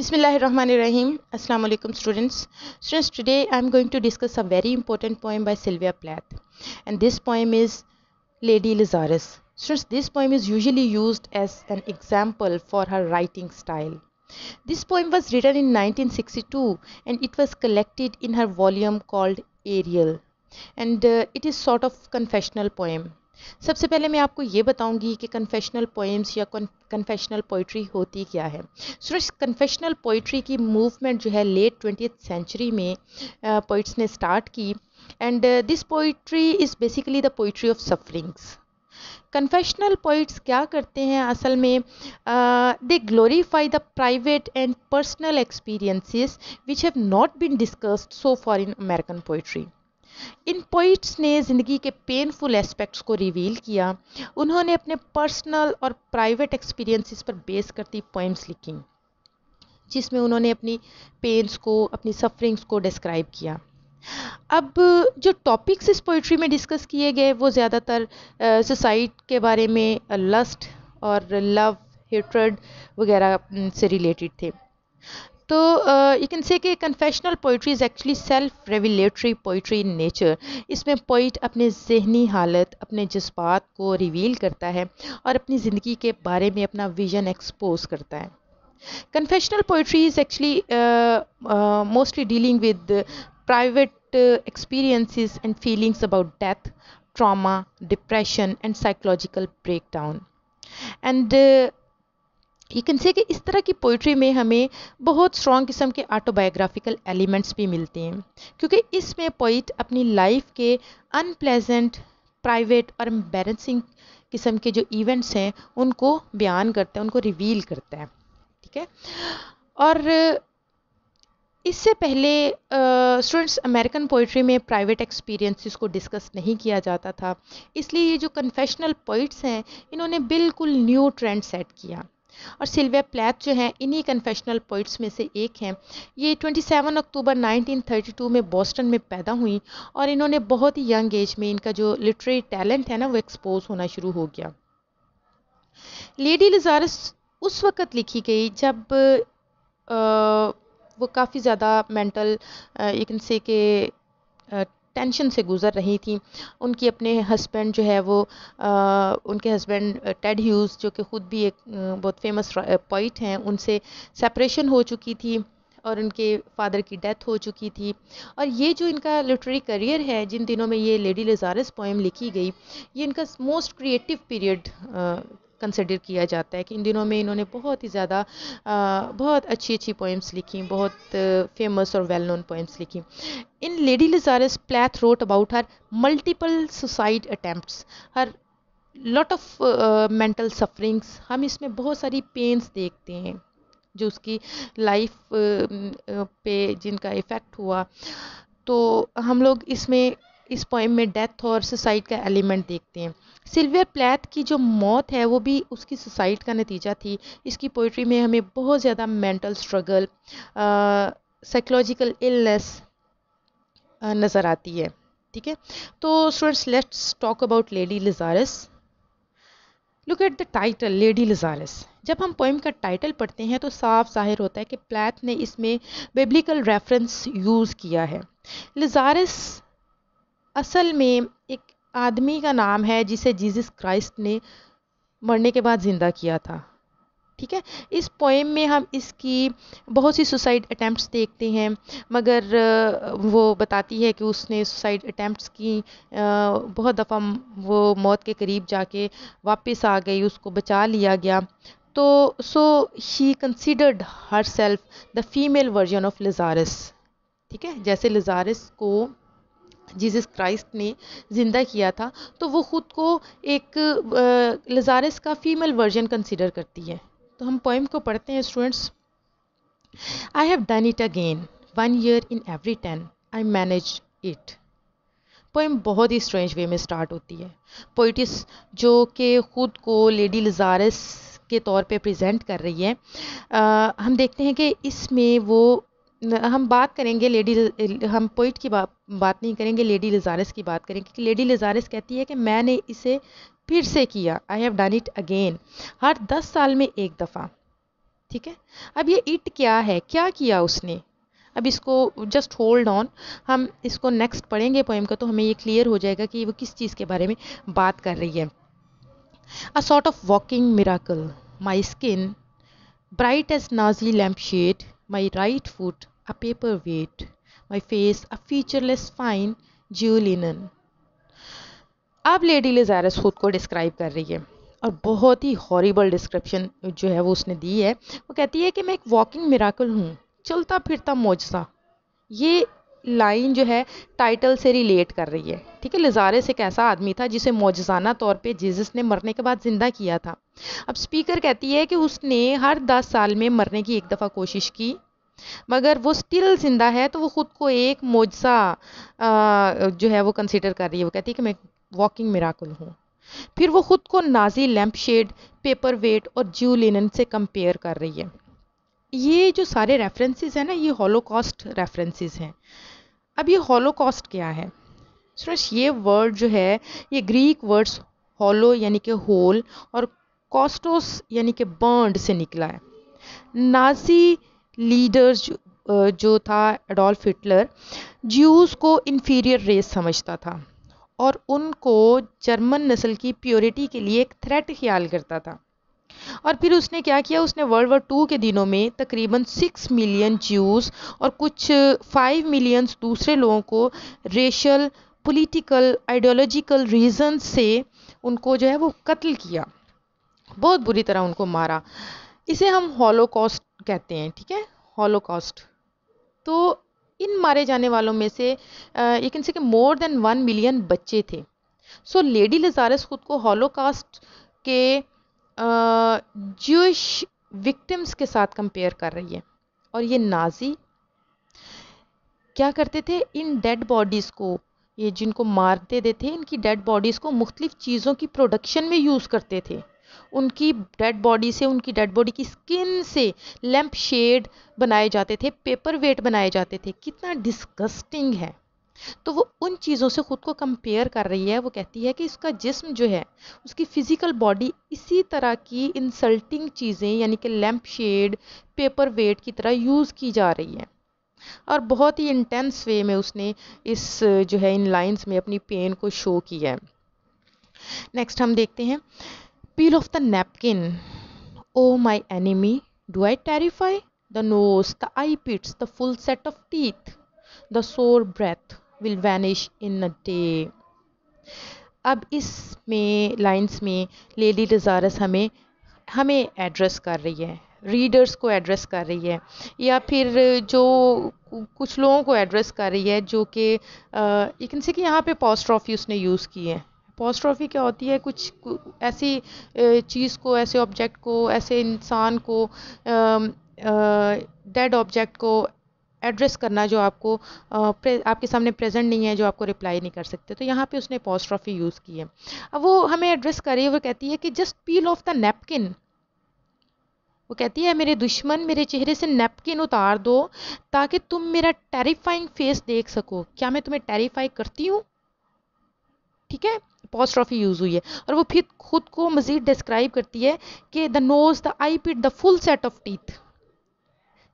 Bismillahirrahmanirrahim. Assalamu alaikum students. Students, today I am going to discuss a very important poem by Sylvia Plath. And this poem is Lady Lazarus. Students, this poem is usually used as an example for her writing style. This poem was written in 1962 and it was collected in her volume called Ariel. And uh, it is sort of confessional poem. सबसे पहले मैं आपको ये बताऊंगी कि confessional poems या confessional poetry होती क्या है सुरेश कन्फेशनल पोइट्री की मूवमेंट जो है लेट ट्वेंटी सेंचुरी में पोइट्स ने स्टार्ट की and this poetry is basically the poetry of sufferings confessional poets क्या करते हैं असल में they glorify the private and personal experiences which have not been discussed so far in American poetry इन poets ने ज़िंदगी के पेनफुल एस्पेक्ट्स को रिवील किया उन्होंने अपने पर्सनल और प्राइवेट एक्सपीरियंसेस पर बेस करती पोइम्स लिखी जिसमें उन्होंने अपनी पेंस को अपनी सफरिंग्स को डिस्क्राइब किया अब जो टॉपिक्स इस पोइट्री में डिस्कस किए गए वो ज़्यादातर सोसाइट के बारे में लस्ट और लव हेट्रड वगैरह से रिलेटेड थे तो you can say confessional poetry is actually self revelatory poetry in nature इसमें पोइट अपने जहनी हालत अपने जज्बात को रिवील करता है और अपनी ज़िंदगी के बारे में अपना विजन एक्सपोज करता है confessional poetry is actually mostly dealing with private experiences and feelings about death trauma depression and psychological break down and you can say कि इस तरह की पोइट्री में हमें बहुत स्ट्रॉन्ग किस्म के ऑटोबायोग्राफिकल एलिमेंट्स भी मिलते हैं क्योंकि इसमें पोइट अपनी लाइफ के अनप्लेजेंट प्राइवेट और एम्बेरसिंग किस्म के जो इवेंट्स हैं उनको बयान करता है उनको रिवील करता है ठीक है और इससे पहले स्टूडेंट्स अमेरिकन पोइट्री में प्राइवेट एक्सपीरियंसिस को डिस्कस नहीं किया जाता था इसलिए ये जो कन्फेशनल पोइट्स हैं इन्होंने बिल्कुल न्यू ट्रेंड सेट किया और सिल्विया प्लैथ जो हैं इन्हीं कन्फेशनल पोइट्स में से एक हैं ये 27 अक्टूबर 1932 में बॉस्टन में पैदा हुई और इन्होंने बहुत ही यंग एज में इनका जो लिटरेरी टैलेंट है ना वो एक्सपोज होना शुरू हो गया लेडी लजारस उस वक़्त लिखी गई जब आ, वो काफ़ी ज़्यादा मेंटल यू कैन से के टेंशन से गुज़र रही थी उनकी अपने हस्बैंड जो है वो आ, उनके हस्बैंड टेड ह्यूज़ जो कि ख़ुद भी एक बहुत फेमस पोइट हैं उनसे सेपरेशन हो चुकी थी और उनके फादर की डेथ हो चुकी थी और ये जो इनका लिटरेरी करियर है जिन दिनों में ये लेडी लजारस पोएम लिखी गई ये इनका मोस्ट क्रिएटिव पीरियड कंसिडर किया जाता है कि इन दिनों में इन्होंने बहुत ही ज़्यादा बहुत अच्छी अच्छी पोइम्स लिखी बहुत फेमस और वेल नोन पोइम्स लिखी in Lady Lazarus Plath wrote about her multiple suicide attempts her lot of mental sufferings हम इसमें बहुत सारी पेंस देखते हैं जो उसकी लाइफ पे जिनका इफ़ेक्ट हुआ तो हम लोग इसमें इस पोइम में डेथ और सुसाइड का एलिमेंट देखते हैं सिल्वियर प्लेथ की जो मौत है वो भी उसकी सुसाइड का नतीजा थी इसकी पोइट्री में हमें बहुत ज़्यादा मेंटल स्ट्रगल साइकोलॉजिकल इलनेस नज़र आती है ठीक है तो students let's talk about Lady Lazarus look at the title Lady Lazarus जब हम पोइम का टाइटल पढ़ते हैं तो साफ जाहिर होता है कि प्लेथ ने इसमें बेबलिकल रेफरेंस यूज़ किया है लिजारस असल में एक आदमी का नाम है जिसे जीसस क्राइस्ट ने मरने के बाद ज़िंदा किया था ठीक है इस पोएम में हम इसकी बहुत सी सुसाइड अटैम्प्ट्स देखते हैं मगर वो बताती है कि उसने सुसाइड अटैम्प्ट्स की बहुत दफ़ा वो मौत के करीब जाके वापस आ गई उसको बचा लिया गया तो so she considered herself the female version of Lazarus ठीक है जैसे लजारस को जीसस क्राइस्ट ने ज़िंदा किया था तो वो ख़ुद को एक लजारस का फीमेल वर्जन कंसिडर करती है तो हम पोइम को पढ़ते हैं students I have done it again one year in every ten I manage it poem बहुत ही स्ट्रेंज वे में स्टार्ट होती है पोइटिस जो कि ख़ुद को लेडी लजारस के तौर पे प्रेजेंट कर रही है आ, हम देखते हैं कि इसमें वो हम बात करेंगे लेडी हम पोइट की बा, बात नहीं करेंगे लेडी लजारस की बात करेंगे क्योंकि लेडी लजारस कहती है कि मैंने इसे फिर से किया I have done it again हर दस साल में एक दफ़ा ठीक है अब ये इट क्या है क्या किया उसने अब इसको जस्ट होल्ड ऑन हम इसको नेक्स्ट पढ़ेंगे पोएम का तो हमें ये क्लियर हो जाएगा कि वो किस चीज़ के बारे में बात कर रही है a sort of walking miracle my skin bright as Nazi lampshade my right foot a paperweight, my face a featureless fine Jew linen अब लेडी लिजारस खुद को डिस्क्राइब कर रही है और बहुत ही हॉरीबल डिस्क्रिप्शन जो है वो उसने दी है वो कहती है कि मैं एक वॉकिंग मिराकल हूँ चलता फिरता मोजा ये लाइन जो है टाइटल से रिलेट कर रही है ठीक है लजारेस एक ऐसा आदमी था जिसे मौजाना तौर पे जीसस ने मरने के बाद ज़िंदा किया था अब स्पीकर कहती है कि उसने हर दस साल में मरने की एक दफ़ा कोशिश की मगर वो स्टिल ज़िंदा है तो वो ख़ुद को एक मोजा जो है वो कंसिडर कर रही है वो कहती है कि मैं वॉकिंग मेराकुल हूँ फिर वो ख़ुद को Nazi lampshade paperweight और ज्यू लिनन से कंपेयर कर रही है ये जो सारे रेफरेंसेस हैं ना ये हॉलोकॉस्ट रेफरेंसेस हैं अब ये हॉलोकॉस्ट क्या है स्टूडेंट्स ये वर्ड जो है ये ग्रीक वर्ड्स हॉलो यानी कि होल और कॉस्टोस यानी कि बर्ड से निकला है नाजी लीडर्स जो, जो था एडोल्फ हिटलर ज्यूस को इन्फीरियर रेस समझता था और उनको जर्मन नस्ल की प्योरिटी के लिए एक थ्रेट ख्याल करता था और फिर उसने क्या किया उसने वर्ल्ड वॉर टू के दिनों में तकरीबन सिक्स मिलियन ज्यूस और कुछ फाइव मिलियंस दूसरे लोगों को रेशल पॉलिटिकल आइडियोलॉजिकल रीज़न से उनको जो है वो कत्ल किया बहुत बुरी तरह उनको मारा इसे हम हॉलोकॉस्ट कहते हैं ठीक है हॉलोकॉस्ट तो इन मारे जाने वालों में से यू कैन से कि मोर देन वन मिलियन बच्चे थे सो लेडी लजारस ख़ुद को हॉलोकास्ट के जूश विक्टिम्स के साथ कंपेयर कर रही है और ये नाजी क्या करते थे इन डेड बॉडीज़ को ये जिनको मारते थे इनकी डेड बॉडीज़ को मुख्तलिफ चीज़ों की प्रोडक्शन में यूज़ करते थे उनकी डेड बॉडी से उनकी डेड बॉडी की स्किन से लैम्प शेड बनाए जाते थे पेपर वेट बनाए जाते थे कितना डिस्गस्टिंग है तो वो उन चीज़ों से ख़ुद को कंपेयर कर रही है वो कहती है कि इसका जिस्म जो है उसकी फ़िज़िकल बॉडी इसी तरह की इंसल्टिंग चीज़ें यानी कि लैम्प शेड पेपर वेट की तरह यूज़ की जा रही है और बहुत ही इंटेंस वे में उसने इस जो है इन लाइंस में अपनी पेन को शो किया है नेक्स्ट हम देखते हैं peel off the napkin O my enemy do I terrify the nose the eye pits the full set of teeth the sour breath will vanish in a day अब इसमें lines में lady डिज़ारस हमें हमें address कर रही है readers को address कर रही है या फिर जो कुछ लोगों को एड्रेस कर रही है जो कि यू से कि यहाँ पे पॉस्ट्रॉफी उसने यूज़ की है पॉस्ट्रॉफी क्या होती है कुछ ऐसी चीज़ को ऐसे ऑब्जेक्ट को ऐसे इंसान को डेड ऑब्जेक्ट को एड्रेस करना जो आपको आपके सामने प्रेजेंट नहीं है जो आपको रिप्लाई नहीं कर सकते तो यहाँ पे उसने पॉस्ट्रॉफी यूज़ की है अब वो हमें एड्रेस करे वो कहती है कि just peel off the napkin वो कहती है मेरे दुश्मन मेरे चेहरे से नेपकिन उतार दो ताकि तुम मेरा टेरिफाइंग फेस देख सको क्या मैं तुम्हें टेरिफाई करती हूँ ठीक है पॉस्ट्रॉफी यूज़ हुई है और वो फिर खुद को मज़ीद डिस्क्राइब करती है कि the nose the eye pit the full set of teeth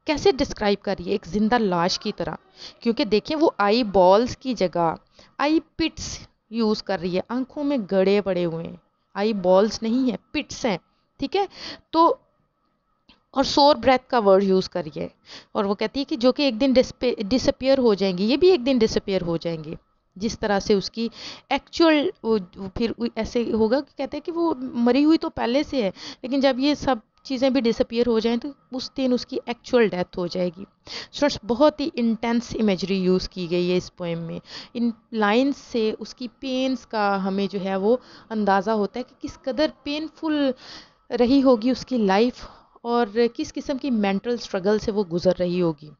कैसे डिस्क्राइब करिए एक ज़िंदा लाश की तरह क्योंकि देखिए वो आई बॉल्स की जगह आई पिट्स यूज़ कर रही है आंखों में गड़े पड़े हुए हैं आई बॉल्स नहीं है पिट्स हैं ठीक है तो और सोर ब्रेथ का वर्ड यूज़ करिए और वो कहती है कि जो कि एक दिन डिसअपियर हो जाएंगी ये भी एक दिन डिसअपियर हो जाएंगी जिस तरह से उसकी एक्चुअल फिर ऐसे होगा कि कहते हैं कि वो मरी हुई तो पहले से है लेकिन जब ये सब चीज़ें भी डिसअपियर हो जाएं तो उस दिन उसकी एक्चुअल डेथ हो जाएगी स्टूडेंट्स बहुत ही इंटेंस इमेजरी यूज़ की गई है इस पोएम में इन लाइंस से उसकी पेन्स का हमें जो है वो अंदाज़ा होता है कि किस कदर पेनफुल रही होगी उसकी लाइफ और किस किस्म की मेंटल स्ट्रगल से वो गुजर रही होगी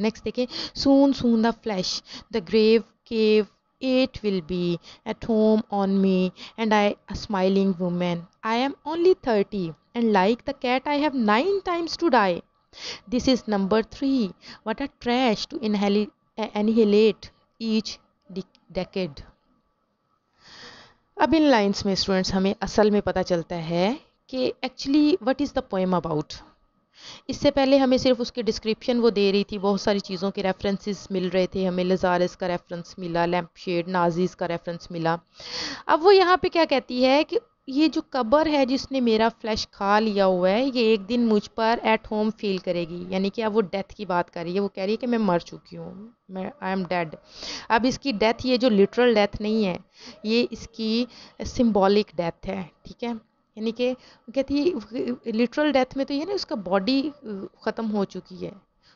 नेक्स्ट देखें soon soon the flesh the grave cave it will be at home on me and i a smiling woman i am only 30 and like the cat i have nine times to die this is number 3 what a trash to inhale uh, annihilate each decade अब इन lines में students हमें असल में पता चलता है कि actually what is the poem about इससे पहले हमें सिर्फ उसकी डिस्क्रिप्शन वो दे रही थी बहुत सारी चीज़ों के रेफरेंसेस मिल रहे थे हमें लजारस का रेफरेंस मिला लैम्प शेड नाजीज़ का रेफरेंस मिला अब वो यहाँ पे क्या कहती है कि ये जो कबर है जिसने मेरा फ्लैश खा लिया हुआ है ये एक दिन मुझ पर एट होम फील करेगी यानी कि अब वो डेथ की बात कर रही है वो कह रही है कि मैं मर चुकी हूँ मैं आई एम डेड अब इसकी डेथ ये जो लिटरल डेथ नहीं है ये इसकी सिम्बॉलिक डेथ है ठीक है यानी कि कहती है लिटरल डेथ में तो ये ना उसका बॉडी ख़त्म हो चुकी है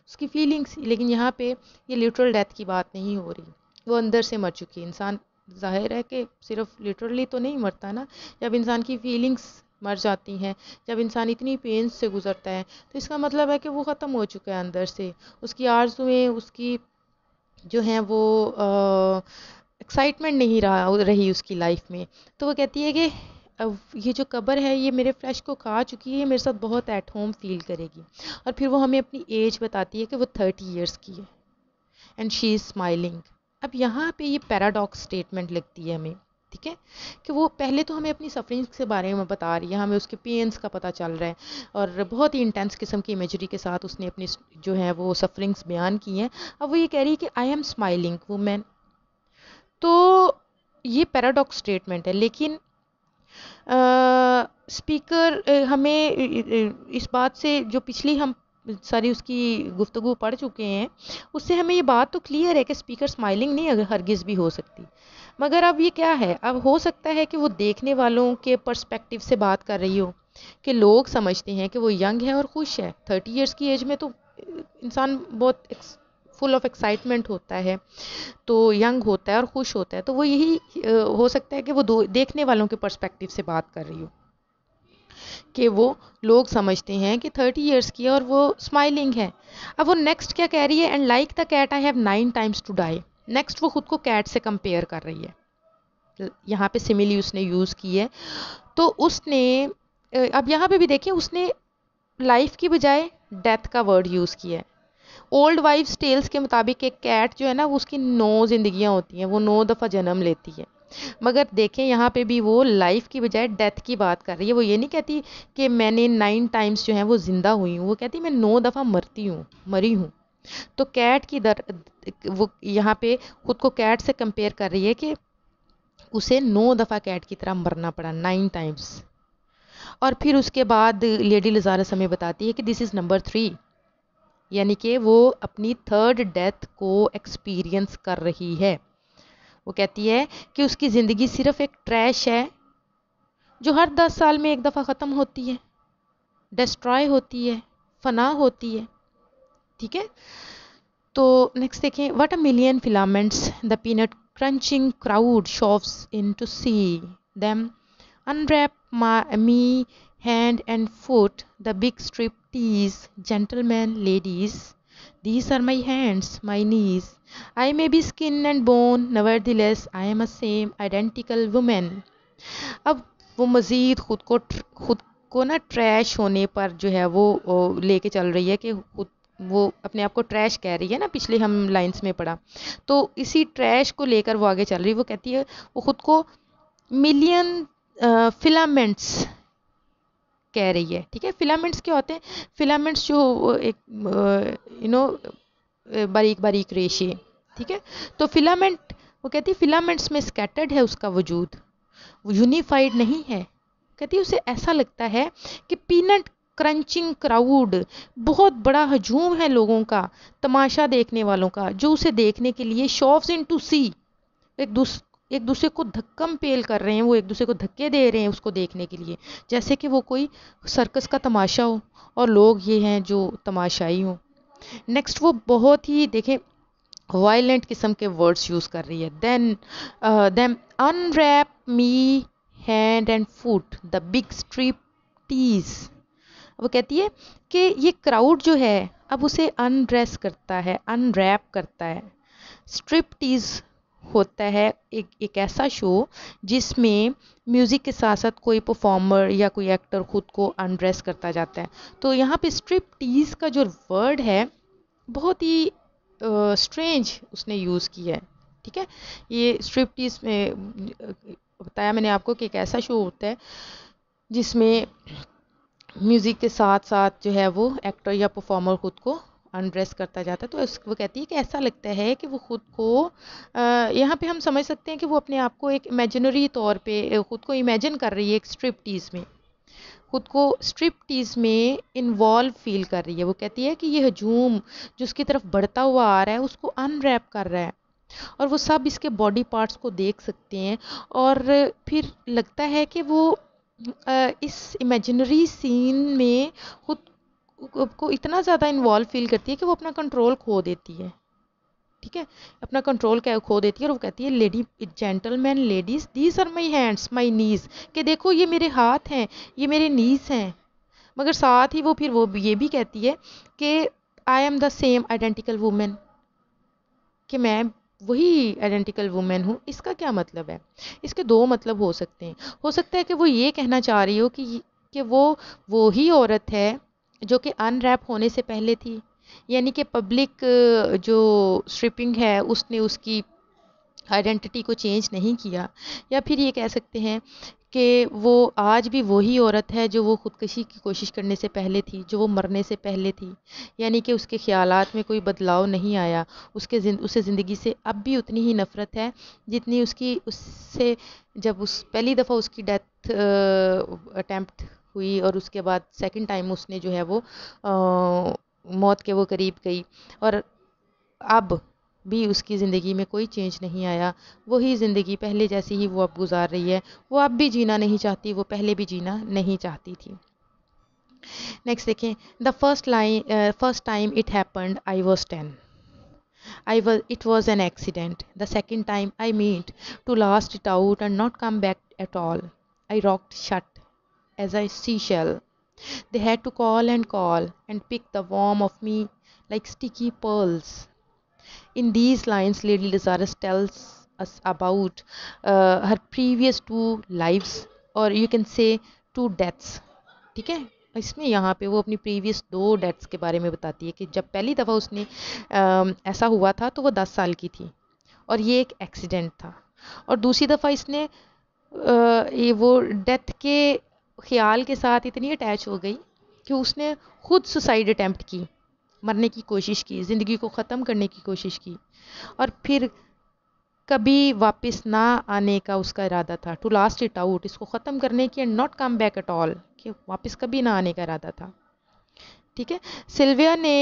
उसकी फीलिंग्स लेकिन यहाँ पे ये लिटरल डेथ की बात नहीं हो रही वो अंदर से मर चुकी है इंसान जाहिर है कि सिर्फ लिटरली तो नहीं मरता ना जब इंसान की फीलिंग्स मर जाती हैं जब इंसान इतनी पेन से गुजरता है तो इसका मतलब है कि वो ख़त्म हो चुका है अंदर से उसकी आरजुएँ उसकी जो हैं वो एक्साइटमेंट नहीं रहा रही उसकी लाइफ में तो वो कहती है कि ये जो कबर है ये मेरे फ्लैश को खा चुकी है ये मेरे साथ बहुत एट होम फील करेगी और फिर वो हमें अपनी एज बताती है कि वो थर्टी ईयर्स की है एंड शी इज़ स्माइलिंग अब यहाँ पे ये पैराडॉक्स स्टेटमेंट लगती है हमें ठीक है कि वो पहले तो हमें अपनी सफरिंग्स के बारे में बता रही है हमें उसके पेंस का पता चल रहा है और बहुत ही इंटेंस किस्म की इमेजरी के साथ उसने अपनी जो है वो सफरिंग्स बयान की हैं अब वो ये कह रही है कि आई एम स्माइलिंग वुमेन तो ये पैराडॉक्स स्टेटमेंट है लेकिन स्पीकर हमें इस बात से जो पिछली हम सारी उसकी गुफ्तु पढ़ चुके हैं उससे हमें ये बात तो क्लियर है कि स्पीकर स्माइलिंग नहीं अगर हरगिज़ भी हो सकती मगर अब ये क्या है अब हो सकता है कि वो देखने वालों के पर्सपेक्टिव से बात कर रही हो कि लोग समझते हैं कि वो यंग है और खुश है थर्टी इयर्स की एज में तो इंसान बहुत फुल ऑफ एक्साइटमेंट होता है तो यंग होता है और खुश होता है तो वो यही हो सकता है कि वो देखने वालों के पर्सपेक्टिव से बात कर रही हो कि वो लोग समझते हैं कि थर्टी ईयर्स की है और वो स्माइलिंग है अब वो नेक्स्ट क्या कह रही है and like the cat I have nine times to die next वो खुद को कैट से कंपेयर कर रही है यहाँ पे सिमिली उसने यूज़ की है तो उसने अब यहाँ पे भी देखें उसने लाइफ की बजाय डेथ का वर्ड यूज़ किया है ओल्ड वाइफ टेल्स के मुताबिक एक कैट जो है ना उसकी नौ ज़िंदगियाँ होती हैं वो नौ दफ़ा जन्म लेती है मगर देखें यहाँ पे भी वो लाइफ की बजाय डेथ की बात कर रही है वो ये नहीं कहती कि मैंने नाइन टाइम्स जो है वो ज़िंदा हुई हूँ वो कहती मैं नौ दफ़ा मरती हूँ मरी हूँ तो कैट की दर वो यहाँ पे खुद को कैट से कंपेयर कर रही है कि उसे नौ दफ़ा कैट की तरह मरना पड़ा नाइन टाइम्स और फिर उसके बाद लेडी लजारस हमें बताती है कि दिस इज़ नंबर थ्री यानी कि वो अपनी थर्ड डेथ को एक्सपीरियंस कर रही है वो कहती है कि उसकी ज़िंदगी सिर्फ एक ट्रैश है जो हर दस साल में एक दफ़ा ख़त्म होती है डिस्ट्रॉय होती है फना होती है ठीक है तो नेक्स्ट देखें what a million filaments the peanut crunching crowd shoves in to see them unwrap me hand and foot the big strip ladies, gentlemen, ladies. These are my hands, my knees. I may be skin and bone, nevertheless, I am a same identical woman. ab wo mazid khud ko khud को ना trash होने पर जो है वो लेके चल रही है कि खुद वो अपने आप को ट्रैश कह रही है ना पिछले हम लाइंस में पढ़ा तो इसी ट्रैश को लेकर वो आगे चल रही है वो कहती है वो खुद को मिलियन फिलामेंट्स कह रही है ठीक है फिलामेंट्स क्या होते हैं फिलामेंट्स जो एक यू नो बारीक बारीक रेशे ठीक है तो फिलामेंट वो कहती है फिलामेंट्स में स्कैटर्ड है उसका वजूद वो यूनिफाइड नहीं है कहती उसे ऐसा लगता है कि पीनट क्रंचिंग क्राउड बहुत बड़ा हजूम है लोगों का तमाशा देखने वालों का जो उसे देखने के लिए शॉफ्स इन टू सी एक दूस एक दूसरे को धक्कम पेल कर रहे हैं वो एक दूसरे को धक्के दे रहे हैं उसको देखने के लिए जैसे कि वो कोई सर्कस का तमाशा हो और लोग ये हैं जो तमाशाई हों नेक्स्ट वो बहुत ही देखें वायलेंट किस्म के वर्ड्स यूज़ कर रही है then then unwrap me hand and foot the big striptease वो कहती है कि ये क्राउड जो है अब उसे अनड्रेस करता है अनरैप करता है स्ट्रिप टीज़ होता है एक एक ऐसा शो जिसमें म्यूज़िक के साथ साथ कोई परफॉर्मर या कोई एक्टर ख़ुद को अनड्रेस करता जाता है तो यहाँ पे स्ट्रिप टीज़ का जो वर्ड है बहुत ही स्ट्रेंज uh, उसने यूज़ किया है ठीक है ये स्ट्रिप टीज़ में बताया मैंने आपको कि एक ऐसा शो होता है जिसमें म्यूज़िक के साथ साथ जो है वो एक्टर या परफॉर्मर ख़ुद को अनड्रेस करता जाता है तो वो कहती है कि ऐसा लगता है कि वो ख़ुद को यहाँ पे हम समझ सकते हैं कि वो अपने आप को एक इमेजनरी तौर पे ख़ुद को इमेजिन कर रही है एक स्ट्रिप टीज़ में ख़ुद को स्ट्रिप टीज़ में इन्वॉल्व फील कर रही है वो कहती है कि ये हजूम जो उसकी तरफ बढ़ता हुआ आ रहा है उसको अनरैप कर रहा है और वो सब इसके बॉडी पार्ट्स को देख सकते हैं और फिर लगता है कि वो इस इमेजिनरी सीन में ख़ुद को इतना ज़्यादा इन्वॉल्व फील करती है कि वो अपना कंट्रोल खो देती है ठीक है अपना कंट्रोल खो देती है और वो कहती है lady gentleman ladies these are my hands my knees कि देखो ये मेरे हाथ हैं ये मेरे नीज़ हैं मगर साथ ही वो फिर वो ये भी कहती है कि I am the same identical woman कि मैं वही आइडेंटिकल वूमेन हूँ इसका क्या मतलब है इसके दो मतलब हो सकते हैं हो सकता है कि वो ये कहना चाह रही हो कि कि वो वो ही औरत है जो कि अनरैप होने से पहले थी यानी कि पब्लिक जो स्ट्रिपिंग है उसने उसकी आइडेंटिटी को चेंज नहीं किया या फिर ये कह सकते हैं कि वो आज भी वही औरत है जो वो ख़ुदकशी की कोशिश करने से पहले थी जो वो मरने से पहले थी यानी कि उसके ख्याल में कोई बदलाव नहीं आया उसके जिन, उसे ज़िंदगी से अब भी उतनी ही नफ़रत है जितनी उसकी उससे जब उस पहली दफ़ा उसकी डेथ अटैम्प्ट हुई और उसके बाद सेकंड टाइम उसने जो है वो मौत के वो करीब गई और अब भी उसकी ज़िंदगी में कोई चेंज नहीं आया वही ज़िंदगी पहले जैसी ही वो अब गुजार रही है वो अब भी जीना नहीं चाहती वो पहले भी जीना नहीं चाहती थी नेक्स्ट देखें the first line first time it happened I was ten I was it was an accident the second time I meant to last it out and not come back at all I rocked shut as a seashell. They had to call and call and pick the warm of me like sticky pearls. In these lines, Lady Lazarus tells us about uh, her previous two lives or you can say two deaths theek hai इसमें यहाँ पे वो अपनी previous दो deaths के बारे में बताती है कि जब पहली दफ़ा उसने आ, ऐसा हुआ था तो वो दस साल की थी और ये एक एक्सीडेंट था और दूसरी दफ़ा इसने आ, ये वो डेथ के ख्याल के साथ इतनी अटैच हो गई कि उसने खुद सुसाइड अटैम्प्ट की मरने की कोशिश की ज़िंदगी को ख़त्म करने की कोशिश की और फिर कभी वापस ना आने का उसका इरादा था टू लास्ट इट आउट इसको ख़त्म करने की and not come back at all कि वापस कभी ना आने का इरादा था ठीक है सिल्विया ने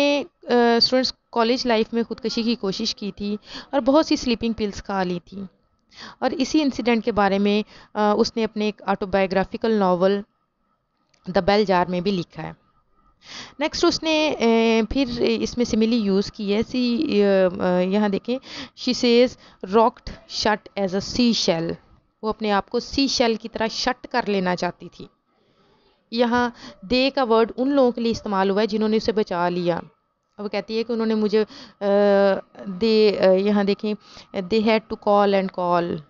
स्टूडेंट्स कॉलेज लाइफ में ख़ुदकशी की कोशिश की थी और बहुत सी स्लीपिंग पिल्स खा ली थी और इसी इंसिडेंट के बारे में आ, उसने अपने एक autobiographical novel the Bell Jar में भी लिखा है नेक्स्ट उसने फिर इसमें सिमिली यूज़ की है सी यहाँ देखें she says rocked shut as a seashell वो अपने आप को सी शेल की तरह शट कर लेना चाहती थी यहाँ दे का वर्ड उन लोगों के लिए इस्तेमाल हुआ है जिन्होंने उसे बचा लिया वो कहती है कि उन्होंने मुझे आ, दे यहाँ देखें they had to call and call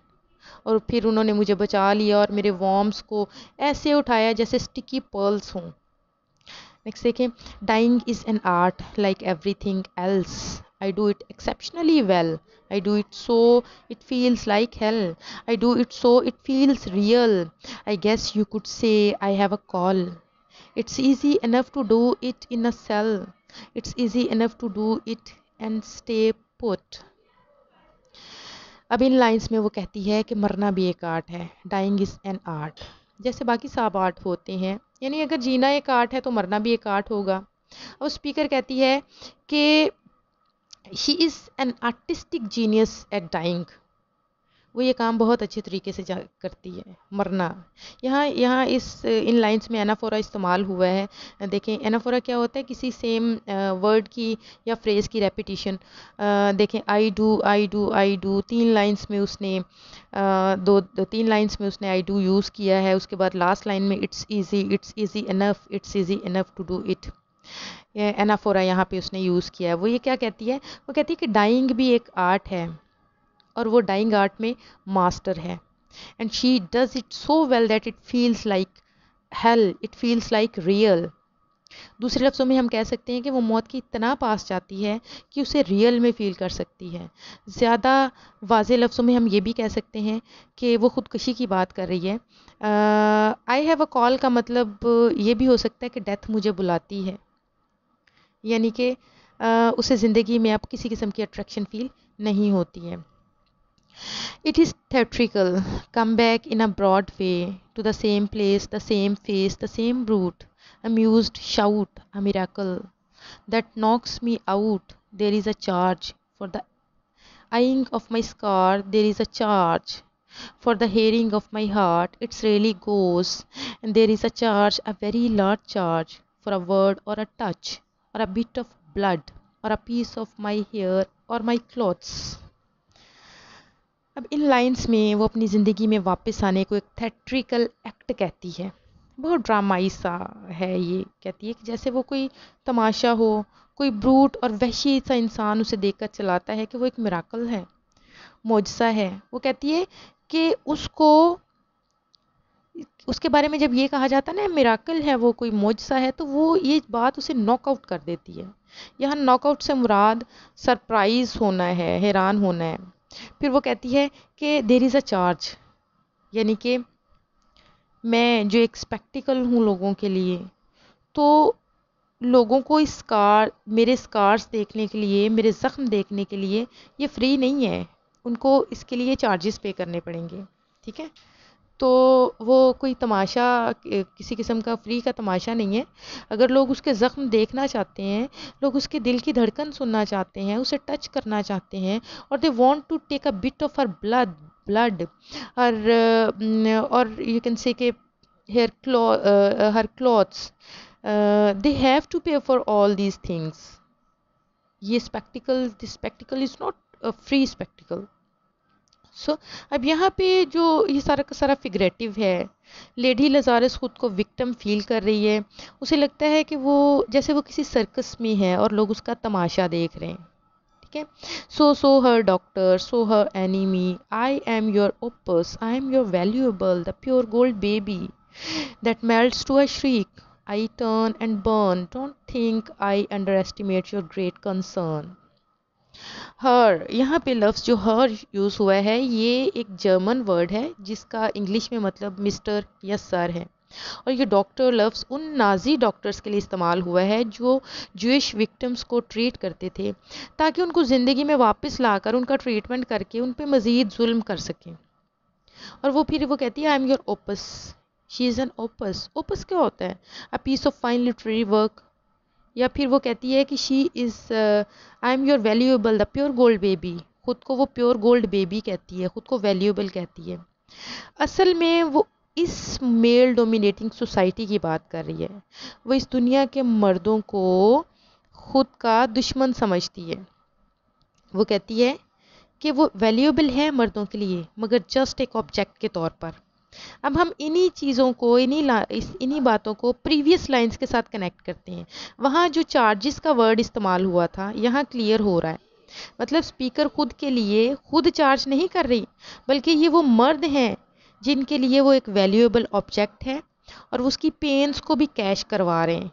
और फिर उन्होंने मुझे बचा लिया और मेरे वॉम्स को ऐसे उठाया जैसे स्टिकी पर्ल्स हों नेक्स्ट देखें dying is an art like everything else I do it exceptionally well I do it so it feels like hell I do it so it feels real I guess you could say I have a call it's easy enough to do it in a cell it's easy enough to do it and stay put अब इन lines में वो कहती है कि मरना भी एक आर्ट है डाइंग इज़ एन आर्ट जैसे बाकी सब आर्ट होते हैं यानी अगर जीना एक आर्ट है तो मरना भी एक आर्ट होगा और स्पीकर कहती है कि she is an artistic genius at dying वो ये काम बहुत अच्छे तरीके से जा करती है मरना यहाँ यहाँ इस इन लाइंस में एनाफोरा इस्तेमाल हुआ है देखें एनाफोरा क्या होता है किसी सेम वर्ड की या फ्रेज़ की रेपिटिशन देखें I do I do I do तीन लाइंस में उसने दो, दो तीन लाइंस में उसने आई डू यूज़ किया है उसके बाद लास्ट लाइन में it's easy it's easy enough it's easy enough to do it anaphora यहाँ पे उसने यूज़ किया है वो ये क्या कहती है वो कहती है कि डाइंग भी एक आर्ट है और वो डाइंग आर्ट में मास्टर है and she does it so well that it feels like hell it feels like real दूसरे लफ्ज़ों में हम कह सकते हैं कि वो मौत की इतना पास जाती है कि उसे रियल में फ़ील कर सकती है ज़्यादा वाज लफ्ज़ों में हम ये भी कह सकते हैं कि वो ख़ुदकुशी की बात कर रही है आई हैव अ कॉल का मतलब ये भी हो सकता है कि डेथ मुझे बुलाती है यानी कि uh, उसे ज़िंदगी में अब किसी किस्म की अट्रैक्शन फ़ील नहीं होती है It is theatrical, come back in a broad way, to the same place, the same face, the same route. Amused shout, a miracle that knocks me out. There is a charge for the eyeing of my scar, there is a charge for the hearing of my heart. It really goes, and there is a charge, a very large charge, for a word or a touch, or a bit of blood, or a piece of my hair, or my clothes. अब इन lines में वो अपनी ज़िंदगी में वापस आने को एक थेट्रिकल एक्ट कहती है बहुत ड्रामाई सा है ये कहती है कि जैसे वो कोई तमाशा हो कोई ब्रूट और वहशी सा इंसान उसे देखकर चलाता है कि वो एक मिराकल है मोजसा है वो कहती है कि उसको उसके बारे में जब ये कहा जाता है ना मिराकल है वो कोई मोजसा है तो वो ये बात उसे नॉकआउट कर देती है यहाँ नॉकआउट से मुराद सरप्राइज़ होना है हैरान होना है फिर वो कहती है कि देर इज़ अ चार्ज यानी कि मैं जो एक स्पेक्टिकल हूँ लोगों के लिए तो लोगों को इस कार मेरे स्कार्स देखने के लिए मेरे ज़ख्म देखने के लिए ये फ्री नहीं है उनको इसके लिए चार्जेस पे करने पड़ेंगे ठीक है तो वो कोई तमाशा किसी किस्म का फ्री का तमाशा नहीं है अगर लोग उसके ज़ख्म देखना चाहते हैं लोग उसके दिल की धड़कन सुनना चाहते हैं उसे टच करना चाहते हैं और they want to take a bit of her blood blood her और यू कैन से के hair claw her clothes they have to pay for all these things ये spectacle this spectacle is not free spectacle so so, अब यहाँ पे जो ये सारा का सारा फिगरेटिव है लेडी लजारस ख़ुद को विक्टम फील कर रही है उसे लगता है कि वो जैसे वो किसी सर्कस में है और लोग उसका तमाशा देख रहे हैं ठीक है so so Herr doctor so Herr enemy I am your opus I am your valuable the pure gold baby that melts to a shriek I turn and burn don't think I underestimate your great concern हर यहाँ पे लफ्ज़ जो हर use हुआ है ये एक German word है जिसका इंग्लिश में मतलब मिस्टर या सर है और ये डॉक्टर लफ्ज़ उन नाजी डॉक्टर्स के लिए इस्तेमाल हुआ है जो जुइश विक्टम्स को ट्रीट करते थे ताकि उनको ज़िंदगी में वापस लाकर उनका ट्रीटमेंट करके उन पर मज़ीद जुल्म कर सकें और वो फिर वो कहती है I am your opus she is an opus opus क्या होता है a piece of fine literary work या फिर वो कहती है कि she is I am your valuable the pure gold baby ख़ुद को वो प्योर गोल्ड बेबी कहती है ख़ुद को वैल्यूएबल कहती है असल में वो इस मेल डोमिनेटिंग सोसाइटी की बात कर रही है वो इस दुनिया के मर्दों को ख़ुद का दुश्मन समझती है वो कहती है कि वो वैल्यूएबल है मर्दों के लिए मगर जस्ट एक ऑब्जेक्ट के तौर पर अब हम इन्हीं चीज़ों को इन्हीं इन्हीं बातों को प्रीवियस लाइंस के साथ कनेक्ट करते हैं वहाँ जो चार्जेस का वर्ड इस्तेमाल हुआ था यहाँ क्लियर हो रहा है मतलब स्पीकर खुद के लिए खुद चार्ज नहीं कर रही बल्कि ये वो मर्द हैं जिनके लिए वो एक वैल्यूएबल ऑब्जेक्ट है और उसकी पेंस को भी कैश करवा रहे हैं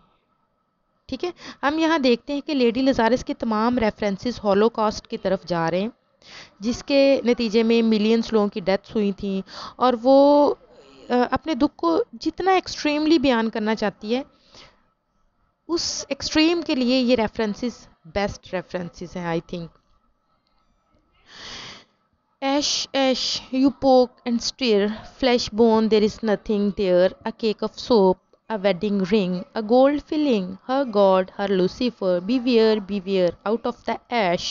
ठीक है हम यहाँ देखते हैं कि लेडी लजारस के तमाम रेफरेंसेस हॉलोकॉस्ट की तरफ जा रहे हैं जिसके नतीजे में मिलियंस लोगों की डेथ्स हुई थी और वो अपने दुख को जितना एक्सट्रीमली बयान करना चाहती है उस एक्सट्रीम के लिए ये रेफरेंसेस बेस्ट रेफरेंसेस हैं I think ash ash you poke and stir, flesh bone there is nothing there a cake of soap a wedding ring, a gold filling. Her God, her Lucifer, beware, beware, out of the ash.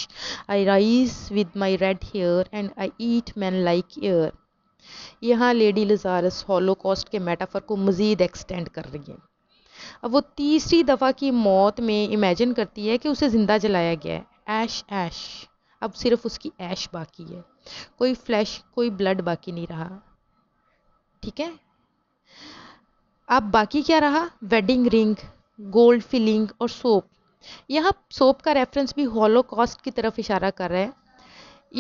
I rise with my red hair and I eat men like ear. यहाँ Lady Lazarus holocaust के metaphor को मज़ीद extend कर रही है अब वो तीसरी दफ़ा की मौत में इमेजिन करती है कि उसे ज़िंदा जलाया गया है ऐश ऐश अब सिर्फ उसकी ऐश बाकी है कोई फ्लैश कोई ब्लड बाकी नहीं रहा ठीक है अब बाकी क्या रहा वेडिंग रिंग गोल्ड फिलिंग और सोप यहाँ सोप का रेफरेंस भी हॉलो कॉस्ट की तरफ इशारा कर रहा है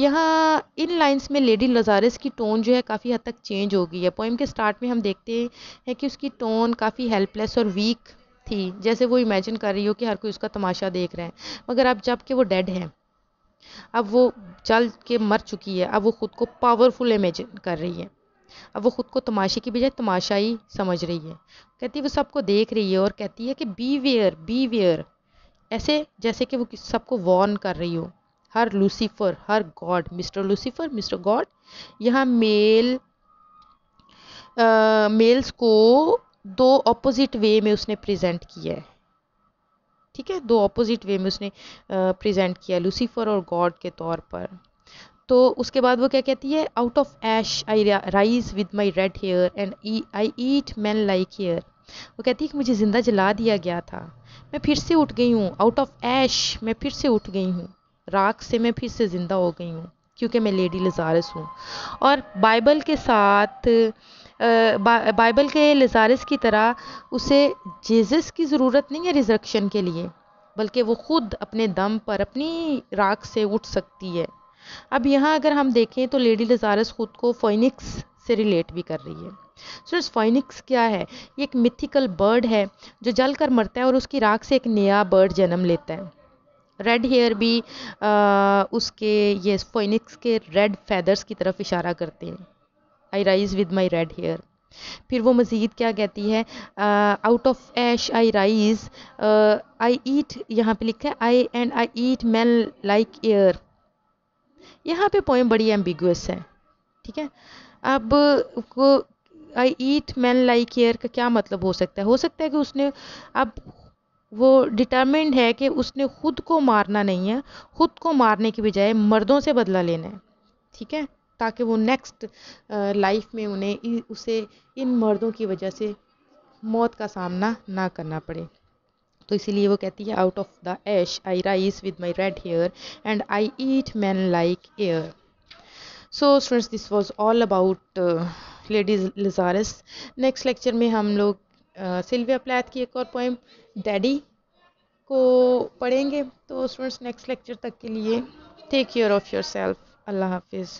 यहाँ इन लाइंस में लेडी लजारिस की टोन जो है काफ़ी हद तक चेंज हो गई है पोइम के स्टार्ट में हम देखते हैं कि उसकी टोन काफ़ी हेल्पलेस और वीक थी जैसे वो इमेजिन कर रही हो कि हर कोई उसका तमाशा देख रहा है मगर अब जबकि वो डेड है अब वो जल के मर चुकी है अब वो ख़ुद को पावरफुल इमेजिन कर रही है अब वो ख़ुद को तमाशे की बजाय तमाशा ही समझ रही है कहती है वो सबको देख रही है और कहती है कि बी वेयर बी वेयर ऐसे जैसे कि वो सबको वॉर्न कर रही हो Herr Lucifer Herr God mister Lucifer mister God यहाँ मेल आ, मेल्स को दो ऑपोजिट वे में उसने प्रेजेंट किया है ठीक है दो ऑपोजिट वे में उसने प्रेजेंट किया लूसीफर और गॉड के तौर पर तो उसके बाद वो क्या कहती है out of ash I rise with my red hair and I eat man like hair वो कहती है कि मुझे ज़िंदा जला दिया गया था मैं फिर से उठ गई हूँ आउट ऑफ ऐश मैं फिर से उठ गई हूँ राख से मैं फिर से ज़िंदा हो गई हूँ क्योंकि मैं लेडी लजारस हूँ और बाइबल के साथ बा, बाइबल के लजारस की तरह उसे जेजस की ज़रूरत नहीं है रिजरक्शन के लिए बल्कि वो ख़ुद अपने दम पर अपनी राख से उठ सकती है अब यहाँ अगर हम देखें तो लेडी लजारस ख़ुद को फोइनिक्स से रिलेट भी कर रही है स्टूडेंट्स फोइनिक्स क्या है ये एक मिथिकल बर्ड है जो जल कर मरता है और उसकी राख से एक नया बर्ड जन्म लेता है रेड हेयर भी आ, उसके ये फोइनिक्स के रेड फैदर्स की तरफ इशारा करते हैं I rise with my red hair फिर वो मज़ीद क्या कहती है out of ash I rise I eat यहाँ पे लिखा है I and I eat man like air यहाँ पे पोएम बड़ी एम्बिगुअस है ठीक है अब को I eat man like air का क्या मतलब हो सकता है हो सकता है कि उसने अब वो डिटर्मेंड है कि उसने खुद को मारना नहीं है खुद को मारने के बजाय मर्दों से बदला लेना है ठीक है ताकि वो नेक्स्ट लाइफ में उन्हें उसे इन मर्दों की वजह से मौत का सामना ना करना पड़े तो इसीलिए वो कहती है out of the ash I rise with my red hair and I eat man like air so students this was all about ladies Lazarus next lecture में हम लोग सिल्विया uh, प्लैथ की एक और पोइम डैडी को पढ़ेंगे तो students next lecture तक के लिए take care of yourself अल्लाह हाफिज़